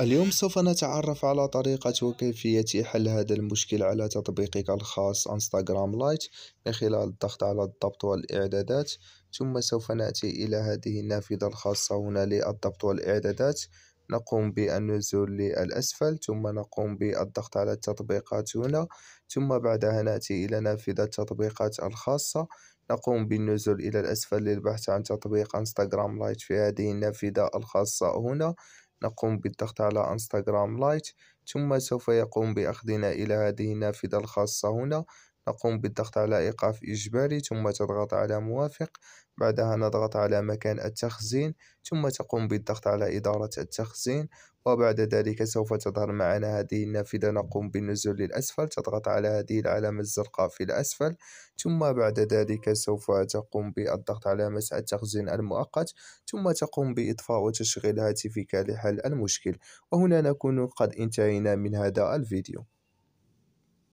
اليوم سوف نتعرف على طريقة وكيفية حل هذا المشكل على تطبيقك الخاص انستغرام لايت من خلال الضغط على الضبط والإعدادات ثم سوف نأتي إلى هذه النافذة الخاصة هنا للضبط والإعدادات نقوم بالنزول للأسفل ثم نقوم بالضغط على التطبيقات هنا ثم بعدها نأتي إلى نافذة التطبيقات الخاصة نقوم بالنزول إلى الأسفل للبحث عن تطبيق انستغرام لايت في هذه النافذة الخاصة هنا نقوم بالضغط على انستغرام لايت ثم سوف يقوم بأخذنا إلى هذه النافذة الخاصة هنا نقوم بالضغط على إيقاف إجباري ثم تضغط على موافق بعدها نضغط على مكان التخزين ثم تقوم بالضغط على إدارة التخزين وبعد ذلك سوف تظهر معنا هذه النافذة نقوم بالنزول للأسفل تضغط على هذه العلامة الزرقاء في الأسفل ثم بعد ذلك سوف تقوم بالضغط على مسح التخزين المؤقت ثم تقوم بإطفاء وتشغيل هاتفك لحل المشكل وهنا نكون قد انتهينا من هذا الفيديو